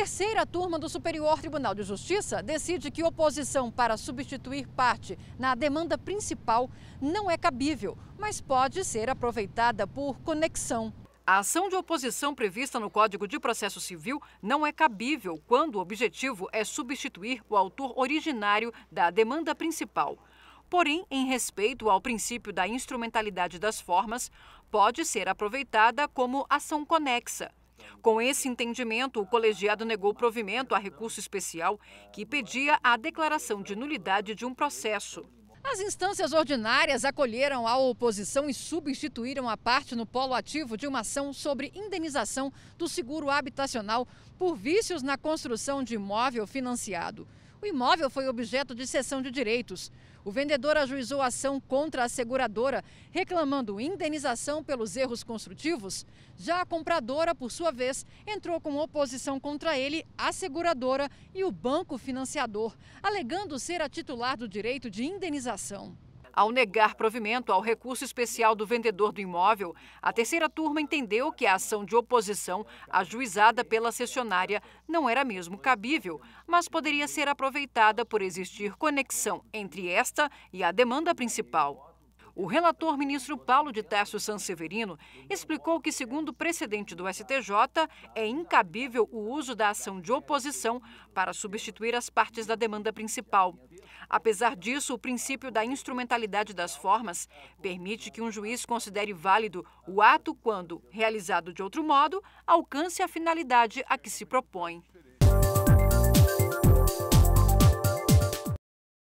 terceira turma do Superior Tribunal de Justiça decide que oposição para substituir parte na demanda principal não é cabível, mas pode ser aproveitada por conexão. A ação de oposição prevista no Código de Processo Civil não é cabível quando o objetivo é substituir o autor originário da demanda principal. Porém, em respeito ao princípio da instrumentalidade das formas, pode ser aproveitada como ação conexa. Com esse entendimento, o colegiado negou provimento a recurso especial que pedia a declaração de nulidade de um processo. As instâncias ordinárias acolheram a oposição e substituíram a parte no polo ativo de uma ação sobre indenização do seguro habitacional por vícios na construção de imóvel financiado. O imóvel foi objeto de cessão de direitos. O vendedor ajuizou ação contra a seguradora, reclamando indenização pelos erros construtivos. Já a compradora, por sua vez, entrou com oposição contra ele, a seguradora e o banco financiador, alegando ser a titular do direito de indenização. Ao negar provimento ao recurso especial do vendedor do imóvel, a terceira turma entendeu que a ação de oposição ajuizada pela cessionária não era mesmo cabível, mas poderia ser aproveitada por existir conexão entre esta e a demanda principal. O relator ministro Paulo de Tarso Sanseverino explicou que, segundo o precedente do STJ, é incabível o uso da ação de oposição para substituir as partes da demanda principal. Apesar disso, o princípio da instrumentalidade das formas permite que um juiz considere válido o ato quando, realizado de outro modo, alcance a finalidade a que se propõe.